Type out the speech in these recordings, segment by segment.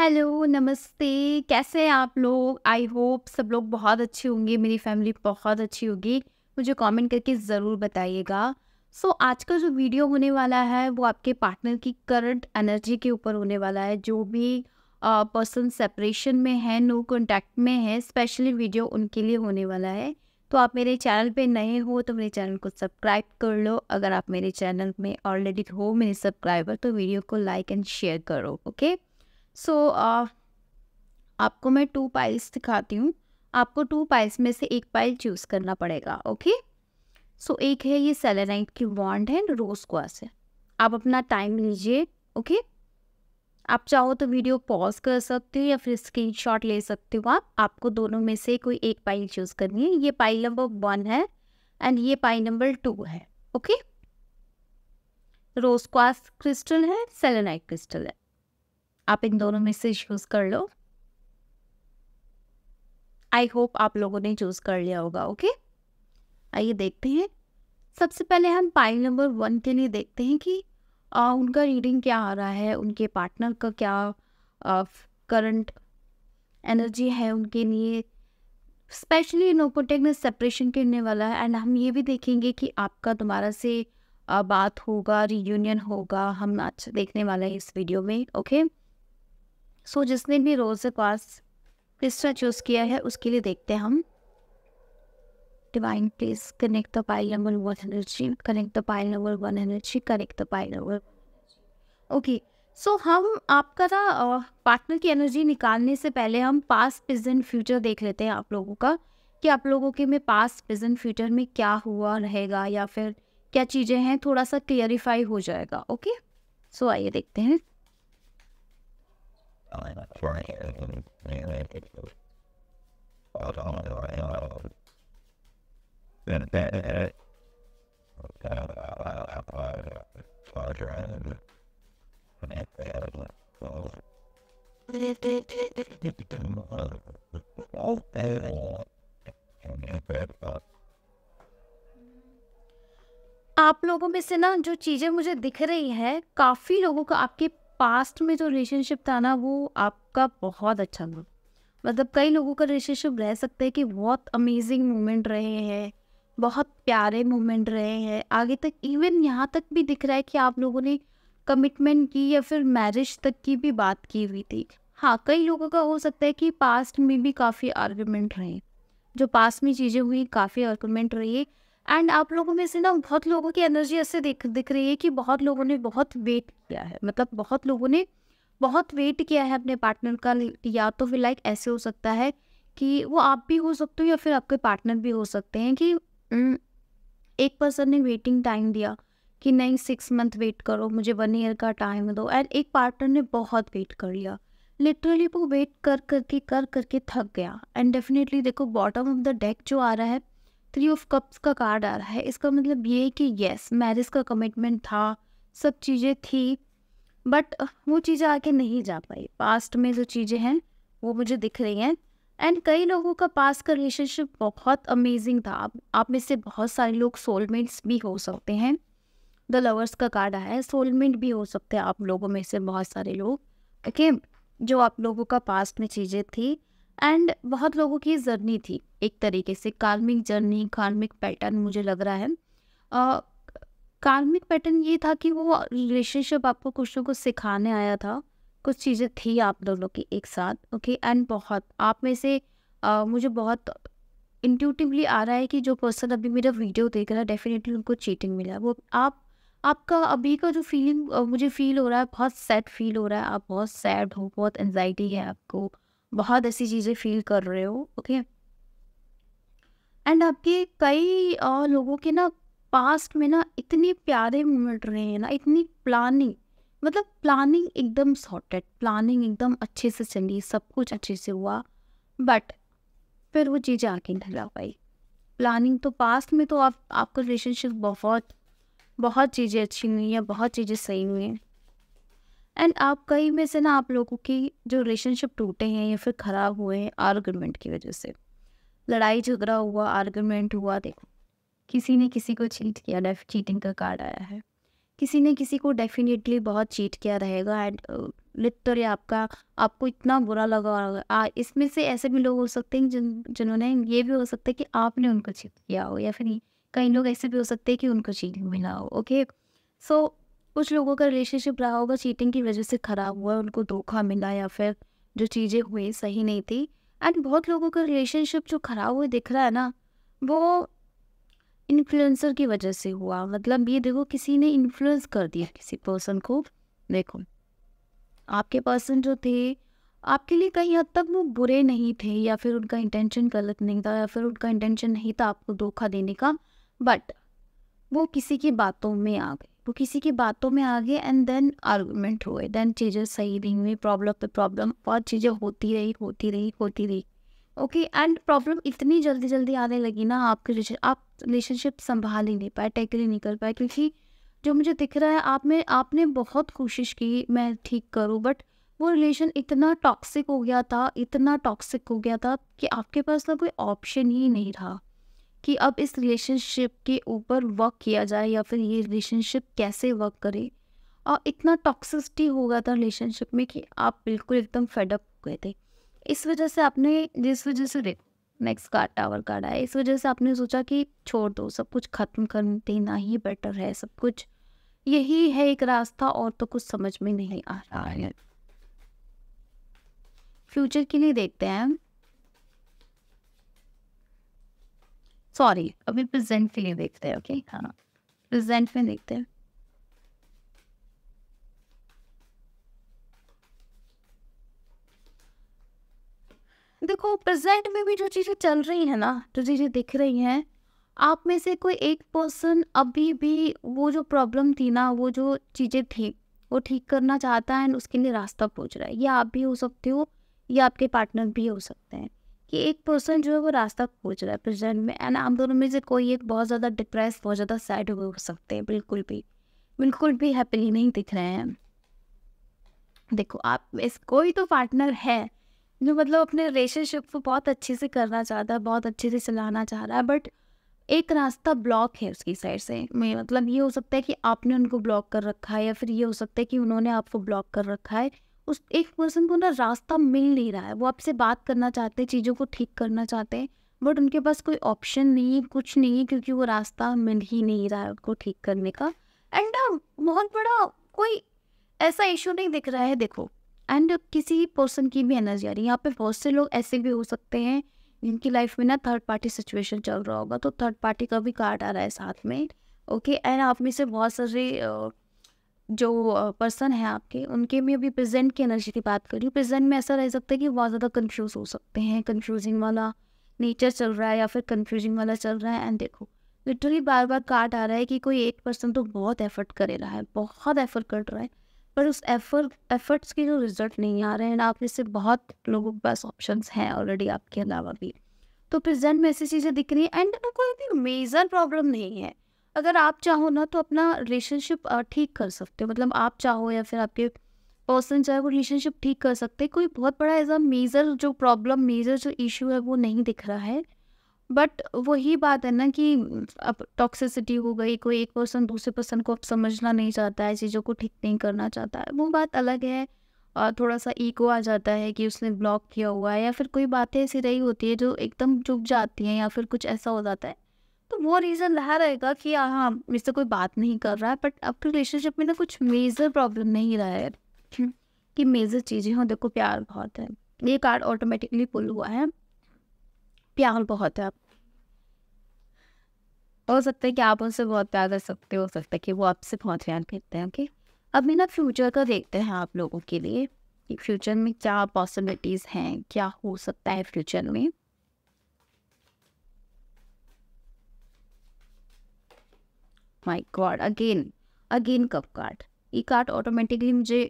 Hello नमस्ते कैसे हैं आप लोग आई होप सब लोग बहुत अच्छे होंगे मेरी फैमिली बहुत अच्छी होगी मुझे कमेंट करके ज़रूर बताइएगा सो so, आज का जो वीडियो होने वाला है वो आपके पार्टनर की करंट एनर्जी के ऊपर होने वाला है जो भी पर्सन सेपरेशन में है नो कॉन्टैक्ट में है स्पेशली वीडियो उनके लिए होने वाला है तो आप मेरे चैनल पे नए हो तो मेरे चैनल को सब्सक्राइब कर लो अगर आप मेरे चैनल में ऑलरेडी हो मेरे सब्सक्राइबर तो वीडियो को लाइक एंड शेयर करो okay okay? So so, uh, आपको मैं टू पाइल्स दिखाती हूँ आपको टू पाइल्स में से एक पाइल चूज़ करना पड़ेगा ओके सो so, एक है ये सेलेनाइट की वॉन्ड है रोज क्वास है आप अपना टाइम लीजिए ओके आप चाहो तो वीडियो पॉज कर सकते हो या फिर स्क्रीनशॉट ले सकते हो आप आपको दोनों में से कोई एक पाइल चूज़ करनी है ये पाइल नंबर वन है एंड ये पाइल नंबर टू है ओके रोज क्वास क्रिस्टल है सेलेनाइट क्रिस्टल है आप इन दोनों में से चूज़ कर लो आई होप आप लोगों ने चूज़ कर लिया होगा ओके आइए देखते हैं सबसे पहले हम पाइल नंबर वन के लिए देखते हैं कि आ, उनका रीडिंग क्या आ रहा है उनके पार्टनर का क्या करंट एनर्जी है उनके लिए स्पेशली ओपोटेक में सेपरेशन करने वाला है एंड हम ये भी देखेंगे कि आपका दोबारा से आ, बात होगा रीयूनियन होगा हम अच्छा देखने वाला है इस वीडियो में ओके okay? सो जिसने भी रोज़ पास पिस्ता चूज़ किया है उसके लिए देखते हैं हम divine please connect the pile number one energy connect the pile number one energy connect the pile number okay so हम आपका ना पार्टनर की एनर्जी निकालने से पहले हम पास प्रेजेंट फ्यूचर देख लेते हैं आप लोगों का कि आप लोगों के में पास प्रेजेंट फ्यूचर में क्या हुआ रहेगा या फिर क्या चीज़ें हैं थोड़ा सा क्लियरिफाई हो जाएगा ओके सो आइए देखते हैं आप लोगों में से ना जो चीज़ें मुझे दिख रही हैं काफ़ी लोगों को आपके पास्ट में जो रिलेशनशिप था ना वो आपका बहुत अच्छा था मतलब कई लोगों का रिलेशनशिप रह सकते हैं कि बहुत अमेजिंग मोमेंट रहे हैं बहुत प्यारे मोमेंट रहे हैं आगे तक इवन यहाँ तक भी दिख रहा है कि आप लोगों ने कमिटमेंट की या फिर मैरिज तक की भी बात की हुई थी हाँ कई लोगों का हो सकता है कि पास्ट में भी काफ़ी आर्ग्यूमेंट रहे जो पास्ट में चीज़ें हुई काफ़ी आर्ग्यूमेंट रही एंड आप लोगों में से ना बहुत लोगों की एनर्जी ऐसे दिख दिख रही है कि बहुत लोगों ने बहुत वेट किया है मतलब बहुत लोगों ने बहुत वेट किया है अपने पार्टनर का या तो फिर लाइक ऐसे हो सकता है कि वो आप भी हो सकते हो या फिर आपके पार्टनर भी हो सकते हैं कि हम्म, एक पर्सन ने वेटिंग टाइम दिया कि नहीं सिक्स मंथ वेट करो मुझे वन ईयर का टाइम दो एंड एक पार्टनर ने बहुत वेट कर लिया लिटरली वो वेट कर करके कर करके थक गया एंड डेफिनेटली देखो बॉटम ऑफ द डेक जो आ रहा है थ्री ऑफ कप्स का कार्ड आ रहा है इसका मतलब ये है कि यस मैरिज का कमिटमेंट था सब चीज़ें थी बट वो चीज़ें आके नहीं जा पाई पास्ट में जो चीज़ें हैं वो मुझे दिख रही हैं एंड कई लोगों का पास का रिलेशनशिप बहुत अमेजिंग था आप, आप में से बहुत सारे लोग सोलमेट्स भी हो सकते हैं द लवर्स का कार्ड आया है सोलमेट भी हो सकते हैं आप लोगों में से बहुत सारे लोग ओके okay? जो आप लोगों का पास्ट में चीज़ें थी एंड बहुत लोगों की जर्नी थी एक तरीके से कार्मिक जर्नी कार्मिक पैटर्न मुझे लग रहा है uh, कार्मिक पैटर्न ये था कि वो रिलेशनशिप आपको कुछ ना कुछ सिखाने आया था कुछ चीज़ें थी आप दोनों की एक साथ ओके एंड बहुत आप में से uh, मुझे बहुत इंट्यूटिवली आ रहा है कि जो पर्सन अभी मेरा वीडियो देख रहा है डेफिनेटली उनको चीटिंग मिला वो आप आपका अभी का जो फीलिंग मुझे फील हो रहा है बहुत सैड फील हो रहा है आप बहुत सैड हो बहुत एनजाइटी है आपको बहुत ऐसी चीज़ें फील कर रहे हो ओके एंड आपके कई आ, लोगों के ना पास्ट में ना इतने प्यारे मोमेंट रहे हैं ना इतनी प्लानिंग मतलब प्लानिंग एकदम सॉर्टेड प्लानिंग एकदम अच्छे से चली सब कुछ अच्छे से हुआ बट फिर वो चीज़ें आके नहीं पाई प्लानिंग तो पास्ट में तो आप आपका रिलेशनशिप बहुत बहुत चीज़ें अच्छी हुई हैं बहुत चीज़ें सही हुई हैं एंड आप कई में से ना आप लोगों की जो रिलेशनशिप टूटे हैं या फिर ख़राब हुए हैं आर्गूमेंट की वजह से लड़ाई झगड़ा हुआ आर्गूमेंट हुआ देखो किसी ने किसी को चीट किया डेफ चीटिंग का कार्ड आया है किसी ने किसी को डेफिनेटली बहुत चीट किया रहेगा एंड लिटरली uh, आपका आपको इतना बुरा लगा होगा इसमें से ऐसे भी लोग हो सकते हैं जिन जिन्होंने ये भी हो सकता है कि आपने उनको चीट किया हो या फिर कई लोग ऐसे भी हो सकते हैं कि उनको चीटिंग मिला हो ओके सो कुछ लोगों का रिलेशनशिप रहा होगा चीटिंग की वजह से ख़राब हुआ उनको धोखा मिला या फिर जो चीज़ें हुई सही नहीं थी एंड बहुत लोगों का रिलेशनशिप जो ख़राब हुए दिख रहा है ना वो इन्फ्लुएंसर की वजह से हुआ मतलब ये देखो किसी ने इन्फ्लुएंस कर दिया किसी पर्सन को देखो आपके पर्सन जो थे आपके लिए कहीं हद तक वो बुरे नहीं थे या फिर उनका इंटेंशन गलत नहीं था या फिर उनका इंटेंशन नहीं था आपको धोखा देने का बट वो किसी की बातों में आ गए वो किसी की बातों में आ गए एंड देन आर्गूमेंट हुए देन चीज़ें सही नहीं हुई प्रॉब्लम पे प्रॉब्लम और चीज़ें होती रही होती रही होती रही ओके एंड प्रॉब्लम इतनी जल्दी जल्दी आने लगी ना आपके आप रिलेशनशिप संभाल ही नहीं पाए टैकल ही नहीं कर पाए क्योंकि जो मुझे दिख रहा है आप में आपने बहुत कोशिश की मैं ठीक करूँ बट वो रिलेशन इतना टॉक्सिक हो गया था इतना टॉक्सिक हो गया था कि आपके पास ना कोई ऑप्शन ही नहीं रहा कि अब इस रिलेशनशिप के ऊपर वर्क किया जाए या फिर ये रिलेशनशिप कैसे वर्क करे और इतना टॉक्सिसिटी हो गया था रिलेशनशिप में कि आप बिल्कुल एकदम फेडअप हो गए थे इस वजह से आपने जिस वजह से देखो नेक्स्ट कार्ड टावर कार्ड आया इस वजह से आपने सोचा कि छोड़ दो सब कुछ ख़त्म कर देना ही बेटर है सब कुछ यही है एक रास्ता और तो कुछ समझ में नहीं आ रहा है फ्यूचर के लिए देखते हैं सॉरी अभी प्रेजेंट के लिए देखते हैं ओके हाँ प्रेजेंट में देखते हैं देखो प्रेजेंट में भी जो चीज़ें चल रही है ना जो चीज़ें दिख रही हैं आप में से कोई एक पर्सन अभी भी वो जो प्रॉब्लम थी ना वो जो चीज़ें थी वो ठीक करना चाहता है उसके लिए रास्ता पूछ रहा है या आप भी हो सकते हो या आपके पार्टनर भी हो सकते हैं कि एक पर्सन जो है वो रास्ता खोज रहा है प्रेजेंट में एंड आप दोनों में से कोई एक बहुत ज़्यादा डिप्रेस बहुत ज़्यादा सैड हो सकते हैं बिल्कुल भी बिल्कुल भी हैप्पी नहीं दिख रहे हैं देखो आप इस कोई तो पार्टनर है जो मतलब अपने रिलेशनशिप को बहुत अच्छे से करना चाहता है बहुत अच्छे से चलाना चाह रहा है बट एक रास्ता ब्लॉक है उसकी साइड से मतलब ये हो सकता है कि आपने उनको ब्लॉक कर रखा है या फिर ये हो सकता है कि उन्होंने आपको ब्लॉक कर रखा है उस एक पर्सन को ना रास्ता मिल नहीं रहा है वो आपसे बात करना चाहते हैं चीज़ों को ठीक करना चाहते हैं बट उनके पास कोई ऑप्शन नहीं है कुछ नहीं है क्योंकि वो रास्ता मिल ही नहीं रहा है उनको ठीक करने का एंड बहुत बड़ा कोई ऐसा इशू नहीं दिख रहा है देखो एंड किसी पर्सन की भी एनर्जी आ रही है यहाँ पे बहुत से लोग ऐसे भी हो सकते हैं जिनकी लाइफ में ना थर्ड पार्टी सिचुएशन चल रहा होगा तो थर्ड पार्टी का भी कार्ड आ रहा है साथ में ओके एंड आप में से बहुत सारे जो पर्सन है आपके उनके में अभी प्रेजेंट की एनर्जी की बात करी प्रेजेंट में ऐसा रह सकता है कि बहुत ज़्यादा कन्फ्यूज़ हो सकते हैं कन्फ्यूजिंग वाला नेचर चल रहा है या फिर कन्फ्यूजिंग वाला चल रहा है एंड देखो लिटरली बार बार कार्ड आ रहा है कि कोई एक पर्सन तो बहुत एफर्ट कर रहा है बहुत एफर्ट कर रहा है पर उस एफर्ट एफर्ट्स के जो रिजल्ट नहीं आ रहे हैं आप इससे बहुत लोगों के पास ऑप्शन हैं ऑलरेडी आपके अलावा भी तो प्रेजेंट में ऐसी चीज़ें दिख रही है एंड कोई भी मेजर प्रॉब्लम नहीं है अगर आप चाहो ना तो अपना रिलेशनशिप ठीक कर सकते हो मतलब आप चाहो या फिर आपके पर्सन चाहे वो रिलेशनशिप ठीक कर सकते हैं कोई बहुत बड़ा ऐसा मेजर जो प्रॉब्लम मेजर जो इशू है वो नहीं दिख रहा है बट वही बात है ना कि अब टॉक्सिसिटी हो गई कोई एक पर्सन दूसरे पर्सन को अब समझना नहीं चाहता है चीज़ों को ठीक नहीं करना चाहता है वो बात अलग है और थोड़ा सा ईगो आ जाता है कि उसने ब्लॉक किया हुआ है या फिर कोई बातें ऐसी रही होती है जो एकदम चुप जाती हैं या फिर कुछ ऐसा हो जाता है वो रीज़न रह रहेगा कि हाँ मुझसे कोई बात नहीं कर रहा है बट अब रिलेशनशिप तो में ना कुछ मेजर प्रॉब्लम नहीं रहा है कि मेजर चीज़ें हों देखो प्यार बहुत है ये कार्ड ऑटोमेटिकली पुल हुआ है प्यार बहुत है आप हो सकता है कि आप उनसे बहुत प्यार कर सकते हो सकता है कि वो आपसे बहुत प्यार करते हैं ओके अभी ना फ्यूचर का देखते हैं आप लोगों के लिए कि फ्यूचर में क्या पॉसिबिलिटीज़ हैं क्या हो सकता है फ्यूचर में my god again again cup card ये कार्ड ऑटोमेटिकली मुझे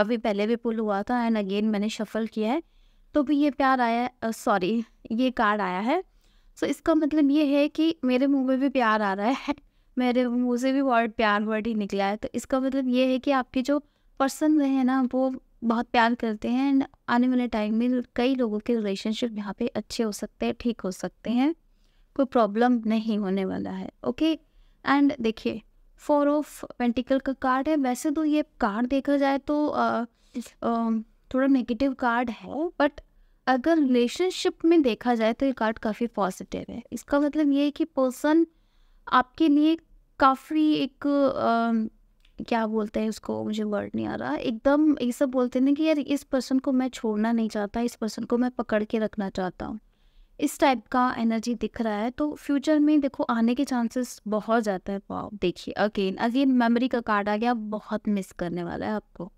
अभी पहले भी पुल हुआ था एंड अगेन मैंने शफल किया है तो भी ये प्यार आया सॉरी ये कार्ड आया है सो so, इसका मतलब ये है कि मेरे मुंह में भी प्यार आ रहा है मेरे मुंह से भी वर्ड प्यार वर्ड ही निकला है तो इसका मतलब ये है कि आपके जो पर्सन रहे हैं ना वो बहुत प्यार करते हैं एंड आने वाले टाइम में कई लोगों के रिलेशनशिप यहाँ पे अच्छे हो सकते हैं ठीक हो सकते हैं कोई प्रॉब्लम नहीं होने वाला है ओके okay? एंड देखिए फोर ऑफ पेंटिकल का कार्ड है वैसे तो ये कार्ड देखा जाए तो आ, आ, थोड़ा नेगेटिव कार्ड है बट अगर रिलेशनशिप में देखा जाए तो ये कार्ड काफ़ी पॉजिटिव है इसका मतलब ये है कि पर्सन आपके लिए काफ़ी एक आ, क्या बोलते हैं उसको मुझे वर्ड नहीं आ रहा एकदम ये सब बोलते हैं ना कि यार इस पर्सन को मैं छोड़ना नहीं चाहता इस पर्सन को मैं पकड़ के रखना चाहता हूँ इस टाइप का एनर्जी दिख रहा है तो फ्यूचर में देखो आने के चांसेस बहुत ज़्यादा है वाह देखिए अगेन अगेन मेमोरी का कार्ड आ गया बहुत मिस करने वाला है आपको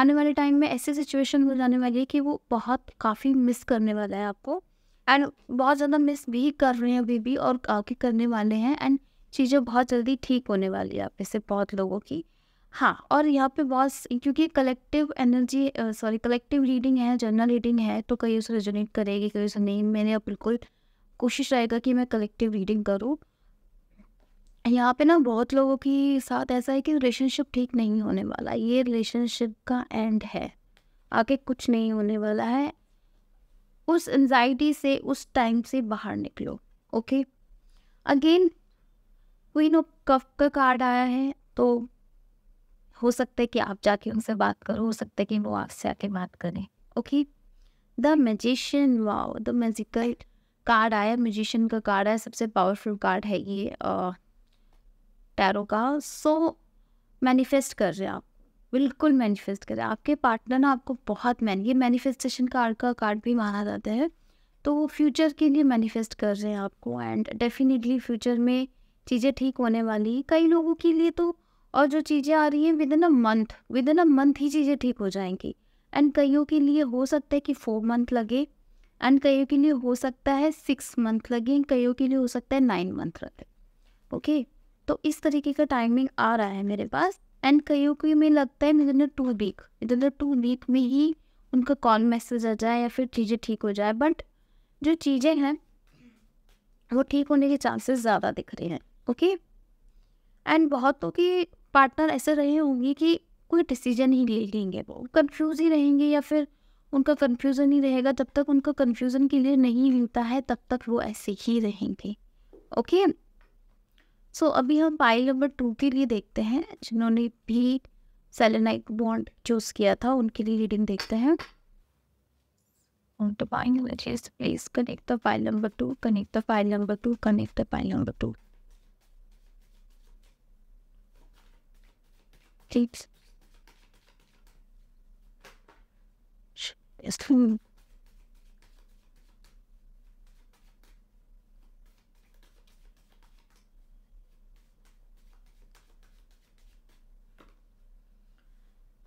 आने वाले टाइम में ऐसी सिचुएशन हो जाने वाली है कि वो बहुत काफ़ी मिस करने वाला है आपको एंड बहुत ज़्यादा मिस भी कर रहे हैं अभी भी और आगे करने वाले हैं एंड चीज़ें बहुत जल्दी ठीक होने वाली है आप में से बहुत लोगों की हाँ और यहाँ पे बहुत क्योंकि collective energy sorry collective reading है जर्नल रीडिंग है तो कहीं उसे रेजोनेट करेगी कहीं उसे नहीं मैंने अब बिल्कुल कोशिश रहेगा कि मैं कलेक्टिव रीडिंग करूँ यहाँ पे ना बहुत लोगों के साथ ऐसा है कि रिलेशनशिप ठीक नहीं होने वाला ये रिलेशनशिप का एंड है आगे कुछ नहीं होने वाला है उस एनजाइटी से उस टाइम से बाहर निकलो okay again queen of cups का कार्ड आया है तो हो सकता है कि आप जाके उनसे बात करो हो सकता है कि वो आपसे आके बात करें okay the magician wow the magical card आया मैजिशियन का कार्ड आया सबसे पावरफुल कार्ड है ये टैरो का सो मैनिफेस्ट कर रहे हैं आप बिल्कुल मैनिफेस्ट कर रहे हैं आपके पार्टनर ना आपको बहुत मैन ये मैनिफेस्टेशन कार्ड का कार्ड भी माना जाता है तो वो फ्यूचर के लिए मैनिफेस्ट कर रहे हैं आपको एंड डेफिनेटली फ्यूचर में चीज़ें ठीक होने वाली कई लोगों के लिए तो और जो चीज़ें आ रही हैं within a month within a month ही चीज़ें ठीक हो जाएंगी एंड कईयों के लिए हो सकता है कि फोर मंथ लगे एंड कईयों के लिए हो सकता है सिक्स मंथ लगे कईयों के लिए हो सकता है नाइन मंथ लगे ओके तो इस तरीके का टाइमिंग आ रहा है मेरे पास एंड कईयों को में लगता है within two week within two week में ही उनका कॉल मैसेज आ जाए या फिर चीज़ें ठीक हो जाए बट जो चीज़ें हैं वो ठीक होने के चांसेस ज़्यादा दिख रहे हैं ओके एंड बहुतों की पार्टनर ऐसे रहे होंगे कि कोई डिसीजन ही ले लेंगे वो कंफ्यूज ही रहेंगे या फिर उनका कन्फ्यूजन ही रहेगा जब तक उनका के क्लियर नहीं मिलता है तब तक वो ऐसे ही रहेंगे ओके सो so, अभी हम पाइल नंबर टू के लिए देखते हैं जिन्होंने भी सेलेनाइट बॉन्ड चूज किया था उनके लिए रीडिंग देखते हैं on the binary list, please connect the file number 2, connect the file number 2, connect tips. It's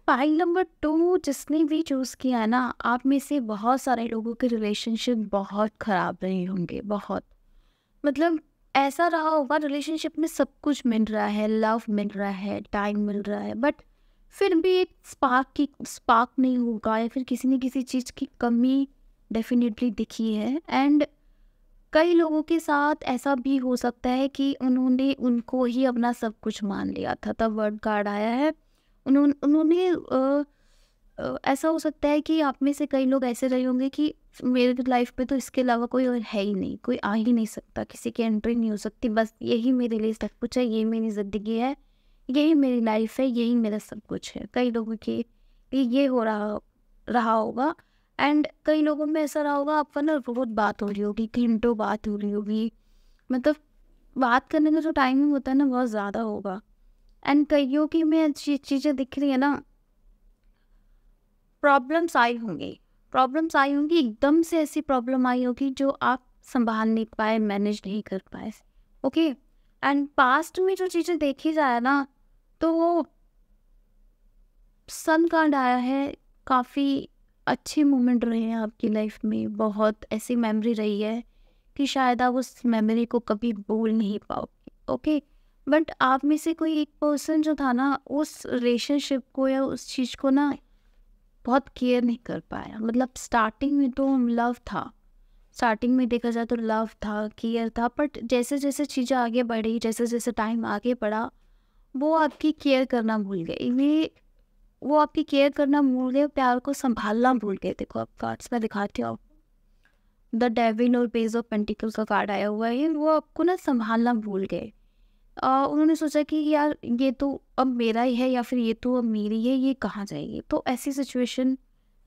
pile number two जिसने भी चूज़ किया है ना आप में से बहुत सारे लोगों के रिलेशनशिप बहुत ख़राब रहे होंगे बहुत मतलब ऐसा रहा होगा रिलेशनशिप में सब कुछ मिल रहा है लव मिल रहा है टाइम मिल रहा है बट फिर भी एक स्पार्क की स्पार्क नहीं होगा या फिर किसी न किसी चीज़ की कमी डेफिनेटली दिखी है एंड कई लोगों के साथ ऐसा भी हो सकता है कि उन्होंने उनको ही अपना सब कुछ मान लिया था तब वर्ड कार्ड आया है उन्होंने उन्होंने ऐसा हो सकता है कि आप में से कई लोग ऐसे रहे होंगे कि मेरे लाइफ में तो इसके अलावा कोई और है ही नहीं कोई आ ही नहीं सकता किसी की एंट्री नहीं हो सकती बस यही मेरे लिए सब कुछ है यही मेरी ज़िंदगी है यही मेरी लाइफ है यही मेरा सब कुछ है कई लोगों के ये हो रहा रहा होगा एंड कई लोगों में ऐसा रहा होगा आपका ना रोज बात हो रही होगी घंटों बात हो रही होगी मतलब बात करने का जो टाइमिंग होता है ना बहुत ज़्यादा होगा एंड कईयों की मैं अच्छी चीज़ें दिख रही है ना प्रॉब्लम्स आई होंगी प्रॉब्लम्स आई होंगी एकदम से ऐसी प्रॉब्लम आई होगी जो आप संभाल नहीं पाए मैनेज नहीं कर पाए ओके एंड पास्ट में जो चीज़ें देखी जाए ना तो वो सन कांड आया है काफ़ी अच्छे मोमेंट रहे हैं आपकी लाइफ में बहुत ऐसी मेमोरी रही है कि शायद आप उस मेमोरी को कभी भूल नहीं पाओगे ओके बट आप में से कोई एक पर्सन जो था ना उस रिलेशनशिप को या उस चीज़ को ना बहुत केयर नहीं कर पाया मतलब स्टार्टिंग में तो लव था स्टार्टिंग में देखा जाए तो लव था केयर था बट जैसे जैसे चीज़ें आगे बढ़ी जैसे जैसे टाइम आगे बढ़ा वो आपकी केयर करना भूल गए ये वो आपकी केयर करना भूल गए प्यार को संभालना भूल गए देखो आप कार्ड्स में दिखाती हूँ द डेविन और पेज ऑफ पेंटिकल का कार्ड आया हुआ है वो आपको ना संभालना भूल गए उन्होंने सोचा कि यार ये तो अब मेरा ही है या फिर ये तो अब मेरी है ये कहाँ जाएगी तो ऐसी सिचुएशन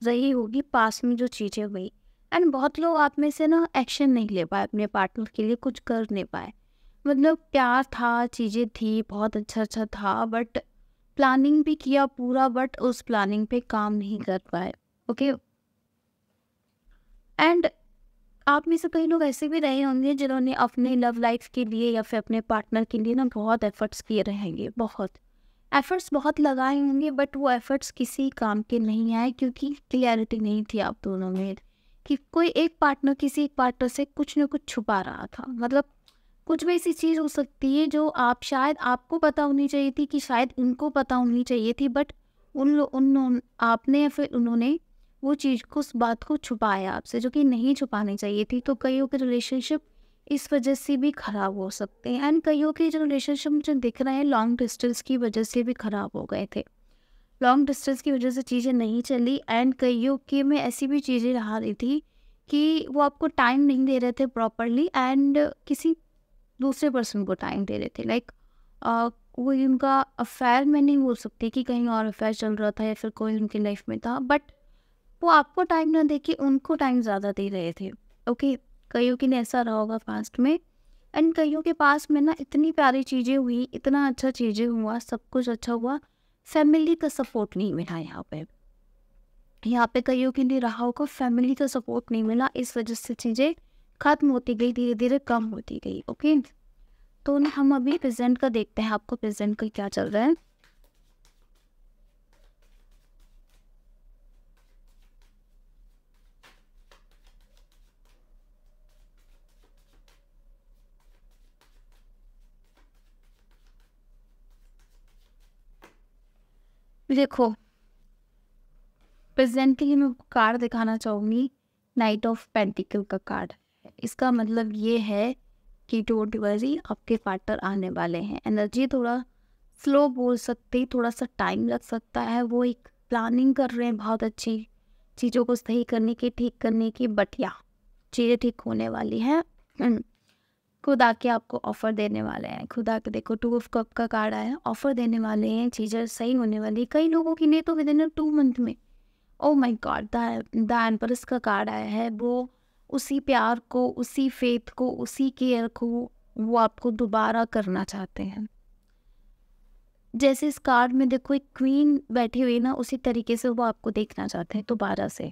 रही होगी पास में जो चीज़ें हुई एंड बहुत लोग आप में से ना एक्शन नहीं ले पाए अपने पार्टनर के लिए कुछ कर नहीं पाए मतलब प्यार था चीज़ें थी बहुत अच्छा अच्छा था बट प्लानिंग भी किया पूरा बट उस प्लानिंग पे काम नहीं कर पाए ओके एंड आप में से कई लोग ऐसे भी रहे होंगे जिन्होंने अपने लव लाइफ के लिए या फिर अपने पार्टनर के लिए ना बहुत एफर्ट्स किए रहेंगे बहुत एफर्ट्स बहुत लगाए होंगे बट वो एफर्ट्स किसी काम के नहीं आए क्योंकि क्लियरिटी नहीं थी आप दोनों में कि कोई एक पार्टनर किसी एक पार्टनर से कुछ ना कुछ छुपा रहा था मतलब कुछ भी ऐसी चीज़ हो सकती है जो आप शायद आपको पता होनी चाहिए थी कि शायद उनको पता होनी चाहिए थी बट उन उन आपने या फिर उन्होंने वो चीज़ को उस बात को छुपाया आपसे जो कि नहीं छुपानी चाहिए थी तो कईयों के रिलेशनशिप इस वजह से भी ख़राब हो सकते हैं एंड कईयों के जो रिलेशनशिप मुझे दिख रहे हैं लॉन्ग डिस्टेंस की वजह से भी ख़राब हो गए थे लॉन्ग डिस्टेंस की वजह से चीज़ें नहीं चली एंड कईयों के में ऐसी भी चीज़ें रहा रही थी कि वो आपको टाइम नहीं दे रहे थे प्रॉपरली एंड किसी दूसरे पर्सन को टाइम दे रहे थे लाइक like, वो उनका अफेयर मैं नहीं बोल सकती कि कहीं और अफेयर चल रहा था या फिर कोई उनकी लाइफ में था बट वो आपको टाइम ना दे के उनको टाइम ज़्यादा दे रहे थे ओके कईयों के लिए ऐसा रहा होगा पास्ट में एंड कईयों के पास में ना इतनी प्यारी चीज़ें हुई इतना अच्छा चीज़ें हुआ सब कुछ अच्छा हुआ फैमिली का सपोर्ट नहीं मिला यहाँ पे यहाँ पे कईयों के लिए रहा होगा फैमिली का सपोर्ट नहीं मिला इस वजह से चीज़ें ख़त्म होती गई धीरे धीरे कम होती गई ओके तो हम अभी प्रेजेंट का देखते हैं आपको प्रेजेंट का क्या चल रहा है देखो प्रेजेंट के लिए मैं कार्ड दिखाना चाहूँगी नाइट ऑफ पेंटिकल का कार्ड इसका मतलब ये है कि डोंट वरी आपके पार्टनर आने वाले हैं एनर्जी थोड़ा स्लो बोल सकते थोड़ा सा टाइम लग सकता है वो एक प्लानिंग कर रहे हैं बहुत अच्छी चीज़ों को सही करने की ठीक करने की बट या चीज़ें ठीक होने वाली हैं खुद आके आपको ऑफर देने वाले हैं खुद आके देखो टू ऑफ कप का कार्ड आया ऑफर देने वाले हैं चीज़ें सही होने वाली है कई लोगों के लिए तो विद इन टू मंथ में ओ माई गॉड द एम्परस का कार्ड आया है वो उसी प्यार को उसी फेथ को उसी केयर को वो आपको दोबारा करना चाहते हैं जैसे इस कार्ड में देखो एक क्वीन बैठी हुई ना उसी तरीके से वो आपको देखना चाहते हैं दोबारा से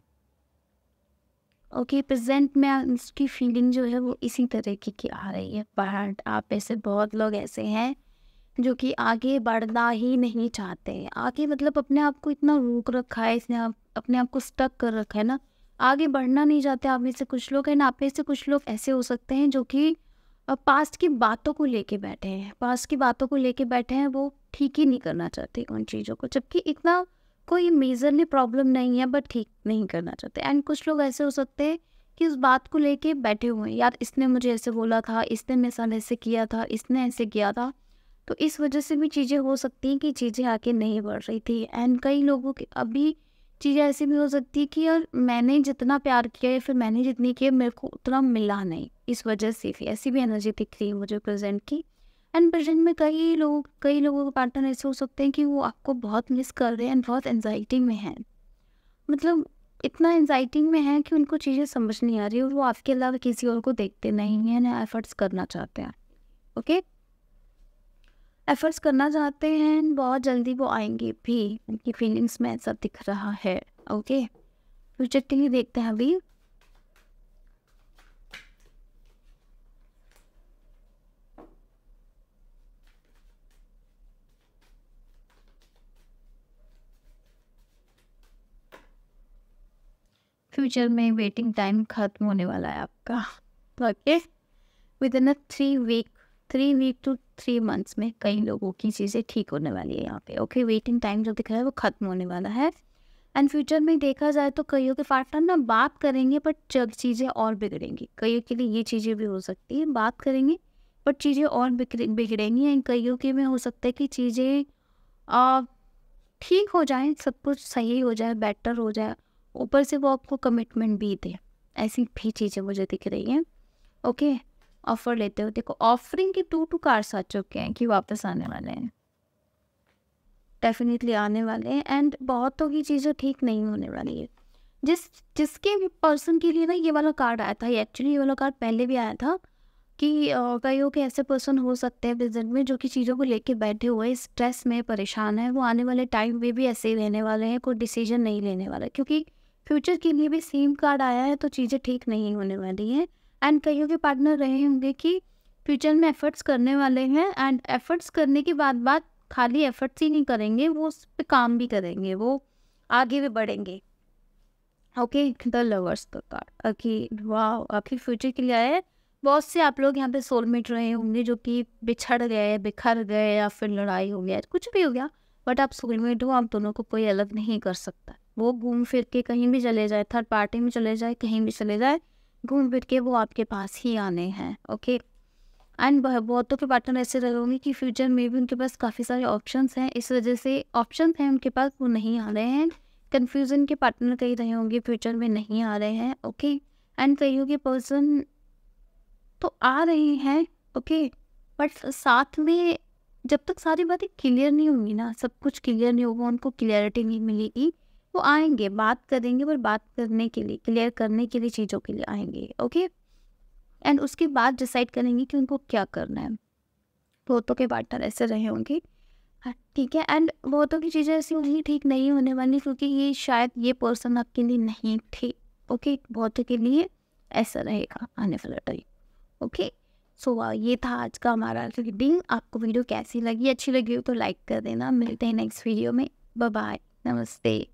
ओके प्रेजेंट में उसकी फीलिंग जो है वो इसी तरह की, की आ रही है बट आप ऐसे बहुत लोग ऐसे हैं जो कि आगे बढ़ना ही नहीं चाहते आगे मतलब अपने आप को इतना रोक रखा है इसने आप अपने आप को स्टक कर रखा है ना आगे बढ़ना नहीं चाहते आप में से कुछ लोग हैं ना आप में से कुछ लोग ऐसे हो सकते हैं जो कि पास्ट की बातों को लेके बैठे हैं पास्ट की बातों को लेके बैठे हैं वो ठीक ही नहीं करना चाहते उन चीज़ों को जबकि इतना कोई मेजरली प्रॉब्लम नहीं है बट ठीक नहीं करना चाहते एंड कुछ लोग ऐसे हो सकते हैं कि उस बात को लेके बैठे हुए हैं यार इसने मुझे ऐसे बोला था इसने मेरे साथ ऐसे किया था इसने ऐसे किया था तो इस वजह से भी चीज़ें हो सकती हैं कि चीज़ें आके नहीं बढ़ रही थी एंड कई लोगों की अभी चीज़ें ऐसी भी हो सकती है कि यार मैंने जितना प्यार किया या फिर मैंने जितनी किया मेरे को उतना मिला नहीं इस वजह से भी ऐसी भी एनर्जी दिख रही है मुझे प्रेजेंट की एंड प्रेजेंट में कई लोग कई लोगों के पार्टनर ऐसे हो सकते हैं कि वो आपको बहुत मिस कर रहे हैं एंड बहुत एनजाइटी में है मतलब इतना एनजाइटी में है कि उनको चीज़ें समझ नहीं आ रही और वो आपके अलावा किसी और को देखते नहीं हैं ना एफर्ट्स करना चाहते हैं ओके एफर्ट्स करना चाहते हैं बहुत जल्दी वो आएंगे भी उनकी फीलिंग्स में ऐसा दिख रहा है ओके फ्यूचर के लिए देखते हैं अभी फ्यूचर में वेटिंग टाइम ख़त्म होने वाला है आपका okay within a three week three week two three months में कई लोगों की चीज़ें ठीक होने वाली है यहाँ पे ओके वेटिंग टाइम जो दिख रहा है वो ख़त्म होने वाला है एंड फ्यूचर में देखा जाए तो कईयों के टाइम ना बात करेंगे बट चीज़ें और बिगड़ेंगी कईयों के लिए ये चीज़ें भी हो सकती है बात करेंगे बट चीज़ें और बिगड़ेंगी एंड कईयों के में हो सकता है कि चीज़ें ठीक हो जाए सब कुछ सही हो जाए बेटर हो जाए ऊपर से वो आपको कमिटमेंट भी दे ऐसी भी चीज़ें मुझे दिख रही हैं ओके ऑफर लेते हो देखो ऑफरिंग के टू टू कार्स आ चुके हैं कि वापस आने वाले हैं डेफिनेटली आने वाले हैं एंड बहुतों की चीज़ें ठीक नहीं होने वाली है जिस जिसके भी पर्सन के लिए ना ये वाला कार्ड आया था ये एक्चुअली ये वाला कार्ड पहले भी आया था कि कईयों के ऐसे पर्सन हो सकते हैं बिजनेस में जो कि चीज़ों को लेके बैठे हुए स्ट्रेस में परेशान है वो आने वाले टाइम में भी ऐसे ही रहने वाले हैं कोई डिसीजन नहीं लेने वाला क्योंकि फ्यूचर के लिए भी सेम कार्ड आया है तो चीज़ें ठीक नहीं होने वाली हैं एंड कईयों के पार्टनर रहे होंगे कि फ्यूचर में एफर्ट्स करने वाले हैं एंड एफर्ट्स करने के बाद बाद खाली एफर्ट्स ही नहीं करेंगे वो उस पर काम भी करेंगे वो आगे भी बढ़ेंगे ओके द लवर्स का कार्ड अखी वाह आखिर फ्यूचर के लिए आया है बहुत से आप लोग यहाँ पे सोलमेट रहे होंगे जो कि बिछड़ गए बिखर गए या फिर लड़ाई हो गया कुछ भी हो गया बट आप सोलमेट हो आप दोनों को कोई अलग नहीं कर सकता वो घूम फिर के कहीं भी चले जाए थर्ड पार्टी में चले जाए कहीं भी चले जाए घूम फिर के वो आपके पास ही आने हैं ओके एंड बहुतों के पार्टनर ऐसे रह होंगे कि फ्यूचर में भी उनके पास काफ़ी सारे ऑप्शन हैं इस वजह से ऑप्शन हैं उनके पास वो नहीं आ रहे हैं कन्फ्यूज़न के पार्टनर कई रहे होंगे फ्यूचर में नहीं आ रहे हैं ओके एंड कई होंगे पर्सन तो आ रहे हैं ओके बट साथ में जब तक सारी बातें क्लियर नहीं होंगी ना सब कुछ क्लियर नहीं होगा उनको क्लियरिटी नहीं मिलेगी वो आएंगे बात करेंगे पर बात करने के लिए क्लियर करने के लिए चीज़ों के लिए आएंगे ओके एंड उसके बाद डिसाइड करेंगे कि उनको क्या करना है बहुतों के पार्टनर ऐसे रहे होंगे हाँ, ठीक है एंड बहुतों की चीज़ें ऐसी होंगी ठीक नहीं होने वाली क्योंकि ये शायद ये पर्सन आपके लिए नहीं ठीक ओके बहुतों के लिए ऐसा रहेगा आने वाला टाइम ओके सो so, हाँ, ये था आज का हमारा रीडिंग आपको वीडियो कैसी लगी अच्छी लगी हो तो लाइक कर देना मिलते हैं नेक्स्ट वीडियो में बाय नमस्ते